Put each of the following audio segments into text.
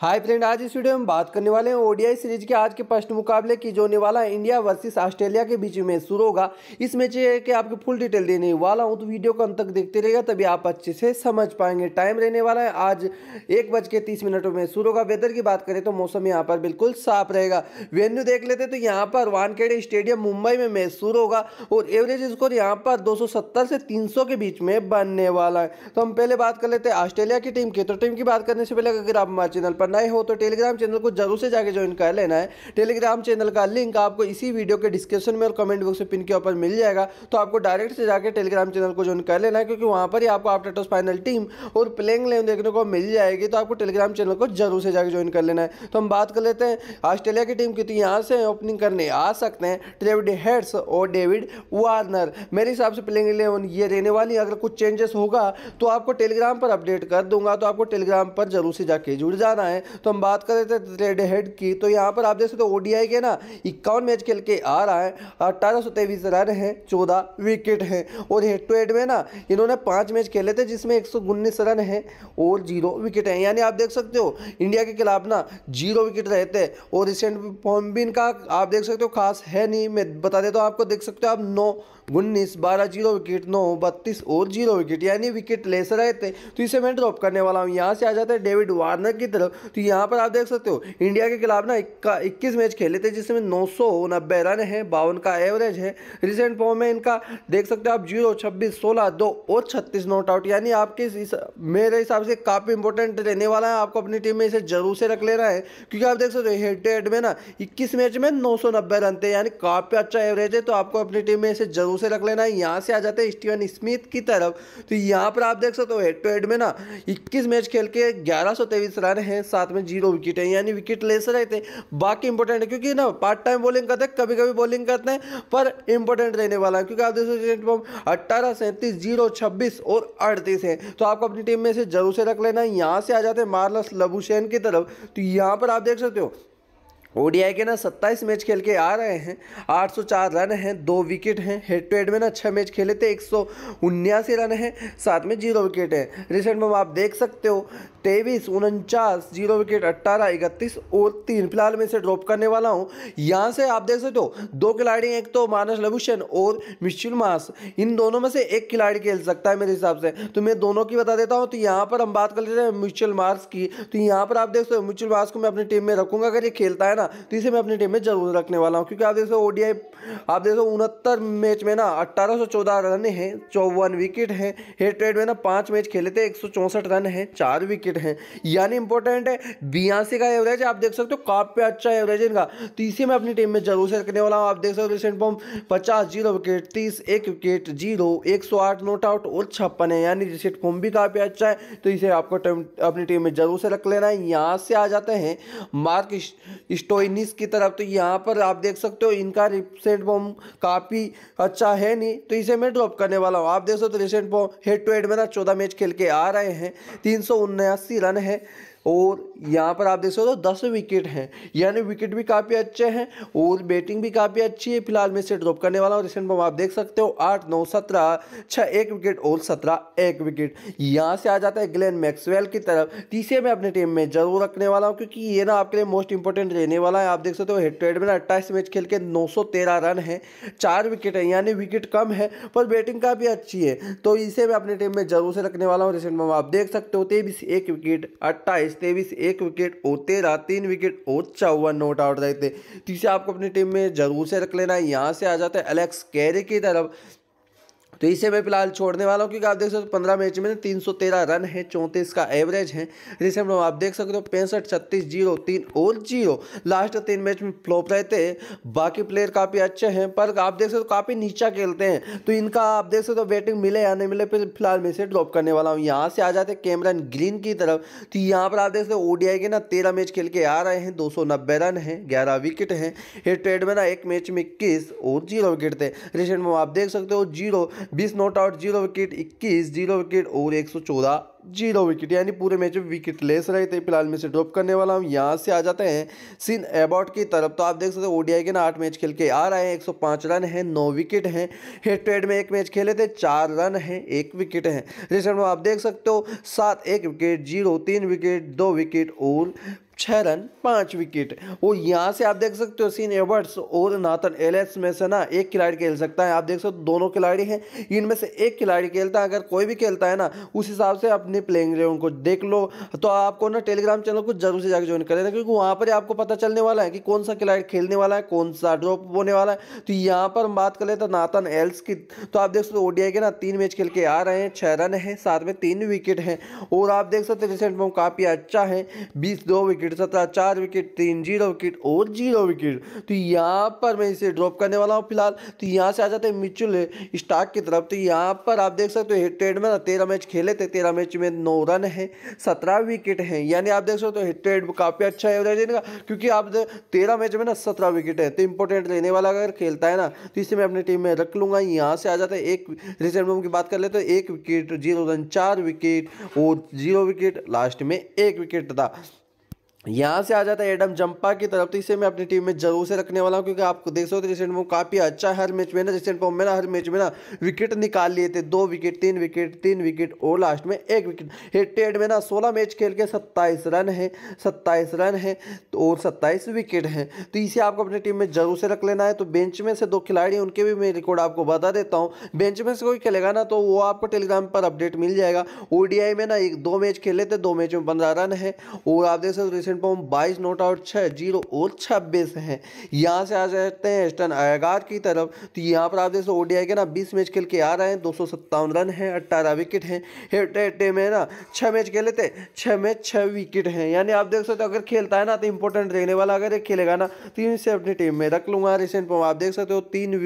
hi friend आज इस video में बात करने वाले हैं ओडीआई सीरीज के आज के फर्स्ट मुकाबले की जो होने वाला है इंडिया वर्सेस ऑस्ट्रेलिया के बीच में शुरू होगा इस मैच के आपको फुल डिटेल देने वाला हूं तो वीडियो को अंत तक देखते रहेगा तभी आप अच्छे से समझ पाएंगे टाइम रहने वाला है आज एक बज के तीस मिनटों में शुरू होगा वेदर की बात करें तो मौसम यहाँ पर बिल्कुल साफ रहेगा वेन्यू देख लेते तो यहाँ पर वानखेड़े स्टेडियम मुंबई में मैच शुरू होगा और एवरेज स्कोर यहाँ पर दो से तीन के बीच में बनने वाला है तो हम पहले बात कर लेते हैं ऑस्ट्रेलिया की टीम की तो टीम की बात करने से पहले अगर आप हमारे चैनल पर पर नए हो तो टेलीग्राम चैनल को जरूर से जाके ज्वाइन कर लेना है टेलीग्राम चैनल का लिंक आपको इसी वीडियो के डिस्क्रिप्शन में और कमेंट बॉक्स में पिन के ऊपर मिल जाएगा तो आपको डायरेक्ट से जाकर टेलीग्राम चैनल को ज्वाइन कर लेना है क्योंकि वहाँ पर ही आपको आफ्टरटॉस फाइनल टीम और प्लेइंग लेन देखने को मिल जाएगी तो आपको टेलीग्राम चैनल को जरूर से जाकर ज्वाइन कर लेना है तो हम बात कर लेते हैं ऑस्ट्रेलिया की टीम की तो यहाँ से ओपनिंग करने आ सकते हैं ट्रेविड हेड्स और डेविड वार्नर मेरे हिसाब से प्लेइंग इलेवन ये रहने वाली अगर कुछ चेंजेस होगा तो आपको टेलीग्राम पर अपडेट कर दूंगा तो आपको टेलीग्राम पर जरूर से जाके जुड़ जाना है है तो हम बात कर रहे थे हेड की तो यहाँ पर आप जैसे तो हो ओडीआई के ना इक्यावन मैच खेल के आ रहा है अट्ठारह सौ तेईस रन है चौदह विकेट हैं और हेड टू हेड में ना इन्होंने पाँच मैच खेले थे जिसमें एक सौ उन्नीस रन है और जीरो विकेट हैं यानी आप देख सकते हो इंडिया के खिलाफ ना जीरो विकेट रहते और रिसेंट फॉर्म भी इनका आप देख सकते हो खास है नहीं मैं बता देता हूँ आपको देख सकते हो आप नौ उन्नीस बारह जीरो विकेट नौ बत्तीस और जीरो विकेट यानी विकेट लेस रहे थे तो इसे मैं ड्रॉप करने वाला हूँ यहाँ से आ जाते हैं डेविड वार्नर की तरफ तो यहाँ पर आप देख सकते हो इंडिया के खिलाफ ना इक्का इक्कीस मैच खेले थे जिसमें नौ सौ नब्बे रन है बावन का एवरेज है रिसेंट फॉर्म में इनका देख सकते हो आप जीरो छब्बीस सोलह दो और छत्तीस नॉट आउट यानी आपके इस मेरे हिसाब से काफ़ी इंपॉर्टेंट रहने वाला है आपको अपनी टीम में इसे जरूर से रख लेना है क्योंकि आप देख सकते हो हेड टू हेड में ना इक्कीस मैच में नौ सौ नब्बे रन थे यानी काफ़ी अच्छा एवरेज है तो आपको अपनी टीम में इसे जरूर से रख लेना है यहाँ से आ जाते हैं स्टीवन स्मिथ की तरफ तो यहाँ पर आप देख सकते हो हेड टू हेड में ना इक्कीस मैच खेल के ग्यारह रन हैं साथ में जीरो विकेट है यानी विकेट ले से रहते बाकी इंपॉर्टेंट है क्योंकि ना पार्ट टाइम बॉलिंग करते हैं कभी कभी बॉलिंग करते हैं पर इंपॉर्टेंट रहने वाला है क्योंकि आप देख सकते हैं अट्ठारह सैंतीस जीरो छब्बीस और अड़तीस हैं तो आपको अपनी टीम में से जरूर से रख लेना यहाँ से आ जाते हैं मार्लस लबुशैन की तरफ तो यहाँ पर आप देख सकते हो ओडीआई के ना 27 मैच खेल के आ रहे हैं 804 रन हैं दो विकेट हैं हेड टू हेड में ना छः मैच खेले थे एक रन हैं साथ में जीरो विकेट हैं रिसेंट में आप देख सकते हो तेईस उनचास जीरो विकेट अट्ठारह इकतीस और तीन फिलहाल मैं इसे ड्रॉप करने वाला हूँ यहाँ से आप देख सकते हो दो खिलाड़ी एक तो मानस लभूषण और मिशुल मास इन दोनों में से एक खिलाड़ी खेल सकता है मेरे हिसाब से तो मैं दोनों की बता देता हूँ तो यहाँ पर हम बात कर लेते हैं म्यूचुअल मार्स की तो यहाँ पर आप देख सकते हो म्यूचुअल मार्स को मैं अपनी टीम में रखूँगा अगर ये खेलता है ना ना तो इसे मैं अपनी टीम में जरूर रखने वाला हूँ क्योंकि आप देखो ओ आप देखो उनहत्तर मैच में ना अट्ठारह रन है चौवन विकेट हैं हेड ट्रेड में ना पाँच मैच खेले थे एक रन है चार विकेट हैं यानी इंपॉर्टेंट है बियासी का एवरेज आप देख सकते हो काफ़ी अच्छा एवरेज इनका तो इसे मैं अपनी टीम में जरूर से रखने वाला हूँ आप देख सकते हो रिसेंट फॉर्म पचास जीरो विकेट तीस एक विकेट जीरो एक सौ आठ नोट आउट और छप्पन है यानी रिसेंट फॉर्म भी काफ़ी अच्छा है तो इसे आपको अपनी टीम में जरूर से रख लेना है यहाँ से आ जाते हैं मार्क स्टो चोइनिस की तरफ तो यहाँ पर आप देख सकते हो इनका रिसेंट फॉर्म काफ़ी अच्छा है नहीं तो इसे मैं ड्रॉप करने वाला हूँ आप देख सकते हो तो recent form head to head में ना चौदह मैच खेल के आ रहे हैं तीन रन है और यहाँ पर आप देख सकते हो तो दस विकेट हैं यानी विकेट भी काफ़ी अच्छे हैं और बैटिंग भी काफ़ी अच्छी है फिलहाल मैं इसे ड्रॉप करने वाला हूँ रिसेंट में आप देख सकते हो आठ नौ सत्रह छः एक विकेट और सत्रह एक विकेट यहाँ से आ जाता है ग्लेन मैक्सवेल की तरफ तीसरे मैं अपने टीम में जरूर रखने वाला हूँ क्योंकि ये ना आपके लिए मोस्ट इंपॉर्टेंट रहने वाला है आप देख सकते हो हेड टू हेड में अट्ठाईस मैच खेल के नौ रन है चार विकेट है यानी विकेट कम है पर बैटिंग काफ़ी अच्छी है तो इसे मैं अपने टीम में जरूर से रखने वाला हूँ रिसेंट में आप देख सकते हो तेईस एक विकेट अट्ठाईस तेईस एक विकेट और तेरह तीन विकेट और चौवन नोट आउट रहते तीसरे तो इसे आपको अपनी टीम में ज़रूर से रख लेना है यहाँ से आ जाता है एलेक्स कैरी की तरफ तो इसे मैं फिलहाल छोड़ने वाला हूँ क्योंकि आप देख सकते हो पंद्रह मैच में तीन सौ तेरह रन है चौंतीस का एवरेज है जिसे हम आप देख सकते हो पैंसठ छत्तीस जीरो तीन और जीरो लास्ट तीन मैच में फ्लॉप रहते हैं बाकी प्लेयर काफ़ी अच्छे हैं पर आप देख सकते हो काफ़ी नीचा खेलते हैं तो इनका आप देख सकते हो बैटिंग मिले या नहीं मिले फिर फिलहाल मैं इसे ड्रॉप करने वाला हूँ यहाँ से आ जाते कैमरन ग्रीन की तरफ तो यहाँ पर आप देख सकते हो ओडीआई के ना तेरह मैच खेल के आ रहे हैं दो सौ नब्बे रन है ग्यारह विकेट हैं हेड ट्रेड में ना एक मैच में इक्कीस और जीरो विकेट थे रिसेंट में आप देख सकते हो जीरो बीस नॉट आउट जीरो विकेट इक्कीस जीरो विकेट और एक सौ चौदह जीरो विकेट यानी पूरे मैच में विकेट लेस रहे थे फिलहाल में से ड्रॉप करने वाला हूँ यहाँ से आ जाते हैं सिन एबॉट की तरफ तो आप देख सकते हो ओडीआई के ना आठ मैच खेल के आ रहे हैं पाँच रन है नौ विकेट हैं हेड टू हेड में एक मैच खेले थे चार रन हैं एक विकेट है रिसेंट में आप देख सकते हो सात एक विकेट जीरो तीन विकेट दो विकेट और छः रन पाँच विकेट और यहाँ से आप देख सकते हो सीन एवर्ट्स और नाथन एलेस में से ना एक खिलाड़ी खेल सकता है आप देख सकते हो दोनों खिलाड़ी हैं इनमें से एक खिलाड़ी खेलता है अगर कोई भी खेलता है ना उस हिसाब से अपने प्लेइंग रेवन को देख लो तो आपको ना टेलीग्राम चैनल को जरूर से जाकर ज्वाइन कर लेना क्योंकि वहाँ पर आपको पता चलने वाला है कि कौन सा खिलाड़ी खेलने वाला है कौन सा ड्रॉप होने वाला है तो यहाँ पर हम बात कर लेते तो नाथन एल्स की तो आप देख सकते हो ओडीआई के ना तीन मैच खेल के आ रहे हैं छः रन है साथ में तीन विकेट हैं और आप देख सकते रिसेंट में काफ़ी अच्छा है बीस दो विकेट विकेट सत्रह चार विकेट तीन जीरो विकेट और जीरो विकेट तो यहाँ पर मैं इसे ड्रॉप करने वाला हूँ फिलहाल तो यहाँ से आ जाते हैं मिचुल स्टाक की तरफ तो यहाँ पर आप देख सकते हो ट्रेड में तेरह मैच खेले थे तेरह मैच में नौ रन है सत्रह विकेट हैं यानी आप देख सकते हो ट्रेड काफ़ी अच्छा है एवरेज इनका क्योंकि आप तेरह मैच में ना सत्रह विकेट है तो इंपॉर्टेंट लेने वाला अगर खेलता है ना तो इसे मैं अपनी टीम में रख लूँगा यहाँ से आ जाता है एक रिसेंट रूम की बात कर ले तो एक विकेट जीरो रन चार विकेट और जीरो विकेट लास्ट में एक विकेट था यहाँ से आ जाता है एडम जंपा की तरफ तो इसे मैं अपनी टीम में जरूर से रखने वाला हूँ क्योंकि आप देख सकते तो रिसेंट फॉर्म काफ़ी अच्छा है हर मैच में ना रिसेंट फॉर्म में ना हर मैच में ना विकेट निकाल लिए थे दो विकेट तीन विकेट तीन विकेट और लास्ट में एक विकेट हेड में ना सोलह मैच खेल के सत्ताईस रन है सत्ताईस रन है तो और सत्ताईस विकेट हैं तो इसे आपको अपनी टीम में जरूर से रख लेना है तो बेंच में से दो खिलाड़ी उनके भी मैं रिकॉर्ड आपको बता देता हूँ बेंच में से कोई खेलेगा ना तो वो आपको टेलीग्राम पर अपडेट मिल जाएगा ओडीआई में ना एक दो मैच खेले थे दो मैच में पंद्रह रन है और आप देख सकते रिसेंट सेकंड बॉम बाईस नोट आउट छः जीरो और छब्बीस है यहाँ से आ जाते हैं एस्टन अयगार की तरफ तो यहाँ पर आप जैसे ओडीआई के ना बीस मैच खेल के आ रहे हैं दो रन है अट्ठारह विकेट हैं हेटे हेटे में ना छः मैच खेले थे छः मैच छः विकेट हैं यानी आप देख सकते हो अगर खेलता है ना तो इंपॉर्टेंट रहने वाला अगर ये खेलेगा ना तो इसे अपनी टीम में रख लूँगा रिसेंट फॉर्म आप देख सकते हो तीन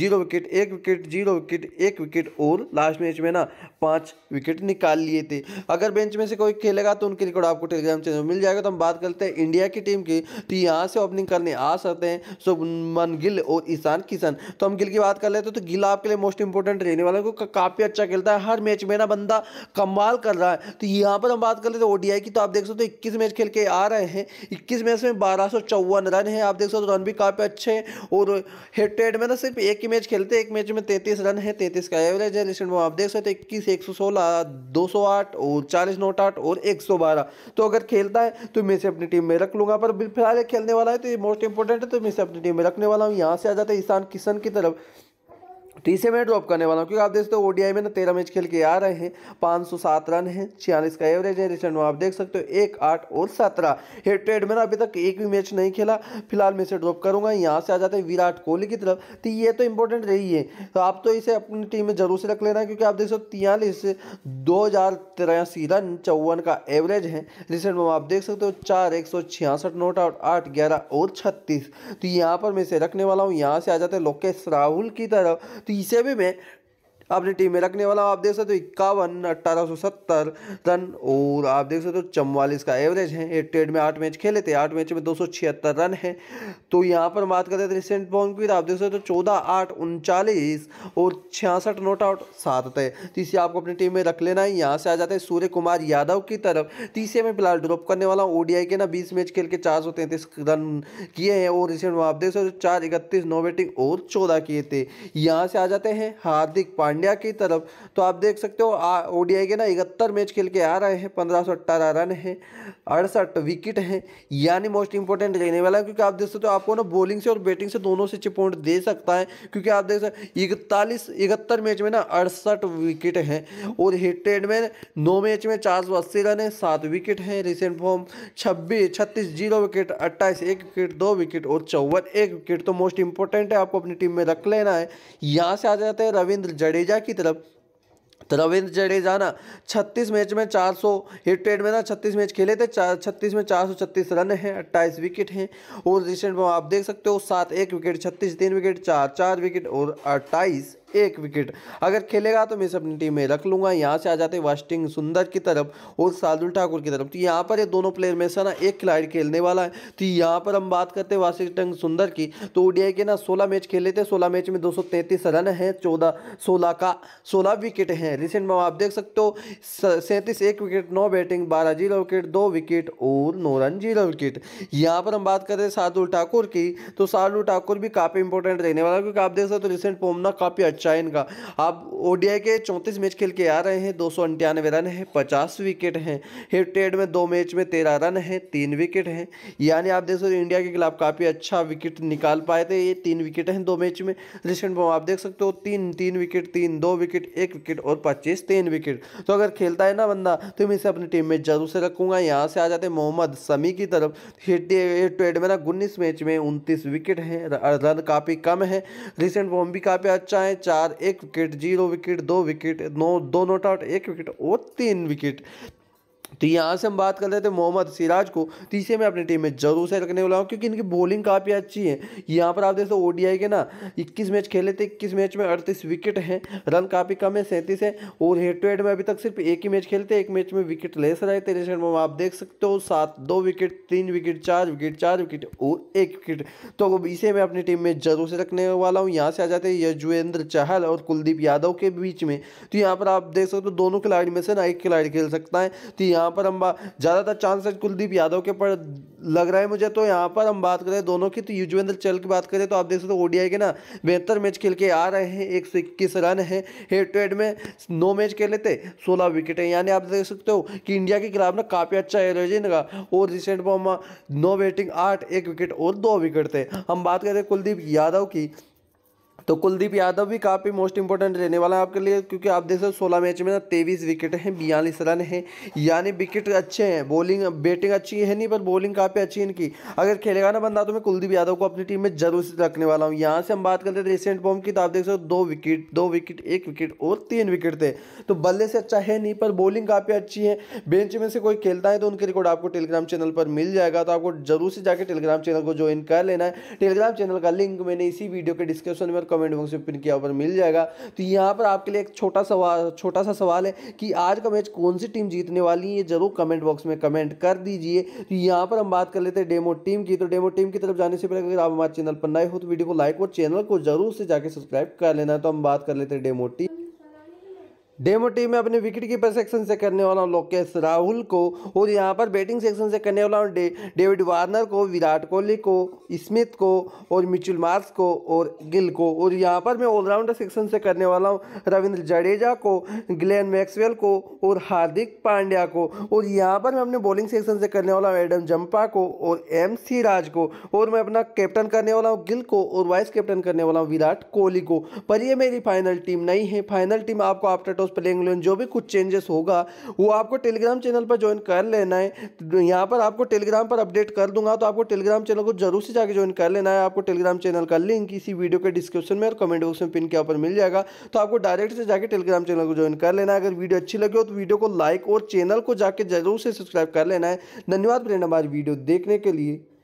जीरो विकेट एक विकेट जीरो विकेट एक विकेट और लास्ट मैच में ना पाँच विकेट निकाल लिए थे अगर बेंच में से कोई खेलेगा तो उनकी रिकॉर्ड आपको टेलीग्राम चैनल मिल जाएगा तो हम बात बात करते हैं इंडिया की टीम की तो यहाँ से ओपनिंग करने आ सकते हैं सुमन गिल और ईशान किशन तो हम गिल की बात कर लेते हैं तो गिल आपके लिए मोस्ट इंपॉर्टेंट रहने वाला है काफ़ी अच्छा खेलता है हर मैच में ना बंदा कमाल कर रहा है तो यहाँ पर हम बात कर लेते हैं ओडीआई की तो आप देख सकते हो इक्कीस मैच खेल के आ रहे हैं इक्कीस मैच में बारह रन है आप देख सकते हो रन भी काफ़ी अच्छे हैं और हेड टू हेड में ना सिर्फ एक ही मैच खेलते हैं एक मैच में तैंतीस रन है तैंतीस का एवरेज है रिसेंट में आप देख सकते हैं इक्कीस एक सौ सोलह दो सौ आठ और चालीस नोट आठ और एक सौ बारह तो अगर खेलता है तो मैच इसे अपनी टीम में रख लूँगा पर फिलहाल खेलने वाला है तो ये मोस्ट इंपॉर्टेंट है तो मैं इसे अपनी टीम में रखने वाला हूँ यहाँ से आ जाता है ईशान किशन की तरफ तीसरे में ड्रॉप करने वाला हूँ क्योंकि आप देखते हो ओडीआई में ना तेरह मैच खेल के आ रहे हैं पाँच सौ सात रन है छियालीस का एवरेज है रिटर्न आप देख सकते हो एक आठ और सत्रह हेड ट्रेड में अभी तक एक भी मैच नहीं खेला फिलहाल मैं इसे ड्रॉप करूंगा यहाँ से आ जाते हैं विराट कोहली की तरफ तो ये तो इंपॉर्टेंट रही है तो आप तो इसे अपनी टीम में जरूर से रख लेना क्योंकि आप देख सकते हो तियालीस दो हज़ार तिरासी रन चौवन का एवरेज है रिसेंट में आप देख सकते हो चार एक सौ छियासठ नोट आउट आठ ग्यारह और छत्तीस तो यहाँ पर मैं इसे रखने वाला हूँ यहाँ से आ जाते हैं लोकेश राहुल की तरफ तो तीसवें तो में अपनी टीम में रखने वाला आप देख सकते हो इक्यावन अट्ठारह सौ सत्तर रन और आप देख सकते हो चौवालीस का एवरेज है एक ट्रेड में आठ मैच खेले थे आठ मैच में दो सौ छिहत्तर रन है तो यहाँ पर बात करते थे रिसेंट फॉर्म की आप देख सकते हो चौदह आठ उनचालीस और छियासठ नोट आउट सात थे तीसरे आपको अपनी टीम में रख लेना है यहाँ से आ जाते हैं सूर्य कुमार यादव की तरफ तीसरे में फिलहाल ड्रॉप करने वाला हूँ ओडीआई के ना बीस मैच खेल के चार सौ तैंतीस रन किए हैं और रिसेंट आप देख सकते हो चार इकतीस नौ बैटिंग और चौदह किए थे यहाँ से आ जाते हैं हार्दिक पांडे पांड्या की तरफ तो आप देख सकते हो ओ के ना इकहत्तर मैच खेल के आ रहे हैं पंद्रह सौ अट्ठारह रन है अड़सठ विकेट हैं यानी मोस्ट इंपॉर्टेंट रहने वाला है क्योंकि आप देख सकते हो आपको ना बॉलिंग से और बैटिंग से दोनों से चिपोट दे सकता है क्योंकि आप देख सकते इकतालीस इकहत्तर मैच में ना अड़सठ विकेट हैं और हिटेड में नौ मैच में चार सौ अस्सी रन है सात विकेट हैं रिसेंट फॉर्म छब्बीस छत्तीस जीरो विकेट अट्ठाईस एक विकेट दो विकेट और चौवन एक विकेट तो मोस्ट इंपॉर्टेंट है आपको अपनी टीम में रख लेना है यहाँ से आ जाते हैं रविंद्र जडेजा जडेजा की तरफ तो रविंद्र जडेजा ना छत्तीस मैच में 400 हिट रेट में ना 36 मैच खेले थे छत्तीस में 436 रन हैं 28 विकेट हैं और रिसेंट में आप देख सकते हो सात एक विकेट 36 तीन विकेट चार चार विकेट और 28 एक विकेट अगर खेलेगा तो मैं इसे अपनी टीम में रख लूंगा यहाँ से आ जाते वास्टिंग सुंदर की तरफ और शार्दुल ठाकुर की तरफ तो यहाँ पर ये दोनों प्लेयर में से ना एक खिलाड़ी खेलने वाला है तो यहाँ पर हम बात करते हैं वाशिंगटन सुंदर की तो ओडीआई के ना सोलह मैच खेले थे सोलह मैच में दो रन है चौदह सोलह का सोलह विकेट हैं रिसेंट में आप देख सकते हो सैंतीस एक विकेट नौ बैटिंग बारह जीरो विकेट दो विकेट और नौ रन जीरो विकेट यहाँ पर हम बात करते हैं शार्दुल ठाकुर की तो शार्दुल ठाकुर भी काफ़ी इंपॉर्टेंट रहने वाला क्योंकि आप देख सकते हो तो रिसेंट फॉर्म ना काफ़ी अच्छा है इनका आप ओडीआई के चौंतीस मैच खेल के आ रहे हैं दो रन है पचास विकेट हैं हेटेड में दो मैच में तेरह रन है तीन विकेट हैं यानी आप देख सकते हो इंडिया के खिलाफ काफ़ी अच्छा विकेट निकाल पाए थे ये तीन विकेट हैं दो मैच में रिसेंट आप देख सकते हो तीन तीन विकेट तीन दो विकेट एक विकेट और पच्चीस तीन विकेट तो अगर खेलता है ना बंदा तो मैं इसे अपनी टीम में जरूर से रखूंगा यहाँ से आ जाते मोहम्मद समी की तरफ ट्रेड में ना उन्नीस मैच में उनतीस विकेट हैं रन काफ़ी कम है रिसेंट फॉर्म भी काफ़ी अच्छा है चार एक विकेट जीरो विकेट दो विकेट नौ दो नॉट आउट एक विकेट और तीन विकेट तो यहाँ से हम बात कर रहे थे मोहम्मद सिराज को तीसरे में अपनी टीम में जरूर से रखने वाला हूँ क्योंकि इनकी बॉलिंग काफ़ी अच्छी है यहाँ पर आप देख सो ओडीआई के ना 21 मैच खेले थे 21 मैच में 38 विकेट हैं रन काफ़ी कम है सैंतीस है और हेड टू हेड में अभी तक सिर्फ एक ही मैच खेलते एक मैच में विकेट लेस रहे थे में आप देख सकते हो सात दो विकेट तीन विकेट चार विकेट चार विकेट और एक विकेट तो इसे मैं अपनी टीम में जरूर से रखने वाला हूँ यहाँ से आ जाते हैं यजुवेंद्र चहल और कुलदीप यादव के बीच में तो यहाँ पर आप देख सकते हो दोनों खिलाड़ी में से ना एक खिलाड़ी खेल सकता है तो यहाँ यहाँ पर हम ज़्यादातर चांसेस कुलदीप यादव के पर लग रहा है मुझे तो यहाँ पर हम बात करें दोनों की तो युजवेंद्र चहल की बात करें तो आप देख सकते हो ओडीआई के ना बेहतर मैच खेल के आ रहे हैं एक सौ इक्कीस रन है हेड टू हेड में नौ मैच खेले थे सोलह विकेट है यानी आप देख सकते हो कि इंडिया के खिलाफ ना काफ़ी अच्छा एवरेज लगा और रिसेंट में हम नौ बैटिंग आठ एक विकेट और दो विकेट थे हम बात करें कुलदीप यादव की तो कुलदीप यादव भी काफ़ी मोस्ट इंपॉर्टेंट रहने वाला है आपके लिए क्योंकि आप देख सकते हो सोलह मैच में ना तेईस विकेट हैं बयालीस रन हैं यानी विकेट अच्छे हैं बॉलिंग बैटिंग अच्छी है नहीं पर बॉलिंग काफ़ी अच्छी है इनकी अगर खेलेगा ना बंदा तो मैं कुलदीप यादव को अपनी टीम में जरूर रखने वाला हूँ यहाँ से हम बात करते हैं रिसेंट फॉर्म की तो आप देख सकते हो दो विकेट दो विकेट एक विकेट और तीन विकेट थे तो बल्ले से अच्छा है नहीं पर बॉलिंग काफ़ी अच्छी है बेंच में से कोई खेलता है तो उनके रिकॉर्ड आपको टेलीग्राम चैनल पर मिल जाएगा तो आपको जरूर से जाकर टेलीग्राम चैनल को ज्वाइन कर लेना है टेलीग्राम चैनल का लिंक मैंने इसी वीडियो के डिस्क्रिप्शन में कमेंट बॉक्स में पिन किया पर मिल जाएगा तो यहाँ पर आपके लिए एक छोटा सवाल छोटा सा सवाल है कि आज का मैच कौन सी टीम जीतने वाली है ज़रूर कमेंट बॉक्स में कमेंट कर दीजिए तो यहाँ पर हम बात कर लेते हैं डेमो टीम की तो डेमो टीम की तरफ जाने से पहले अगर आप हमारे चैनल पर नए हो तो वीडियो को लाइक और चैनल को जरूर से जाकर सब्सक्राइब कर लेना तो हम बात कर लेते हैं डेमो टीम डेमो टीम में अपने विकेट कीपर सेक्शन से करने वाला हूँ लोकेश राहुल को और यहाँ पर बैटिंग सेक्शन से करने वाला हूँ डे डेविड वार्नर को विराट कोहली को स्मिथ को और मिचुल मार्स को और गिल को और यहाँ पर मैं ऑलराउंडर सेक्शन से करने वाला हूँ रविंद्र जडेजा को ग्लेन मैक्सवेल को और हार्दिक पांड्या को और यहाँ पर मैं अपने बॉलिंग सेक्शन से करने वाला हूँ एडम जम्पा को और एम राज को और मैं अपना कैप्टन करने वाला हूँ गिल को और वाइस कैप्टन करने वाला हूँ विराट कोहली को पर यह मेरी फाइनल टीम नहीं है फाइनल टीम आपको आफ्टर विंडोज पर लेंगे जो भी कुछ चेंजेस होगा वो आपको टेलीग्राम चैनल पर ज्वाइन कर लेना है तो यहाँ पर आपको टेलीग्राम पर अपडेट कर दूंगा तो आपको टेलीग्राम चैनल को जरूर से जाकर ज्वाइन कर लेना है आपको टेलीग्राम चैनल का लिंक इसी वीडियो के डिस्क्रिप्शन में और कमेंट बॉक्स में पिन के ऊपर मिल जाएगा तो आपको डायरेक्ट से जाकर टेलीग्राम चैनल को ज्वाइन कर लेना है अगर वीडियो अच्छी लगे हो तो वीडियो को लाइक और चैनल को जाकर जरूर से सब्सक्राइब कर लेना है धन्यवाद फ्रेंड हमारी वीडियो देखने के लिए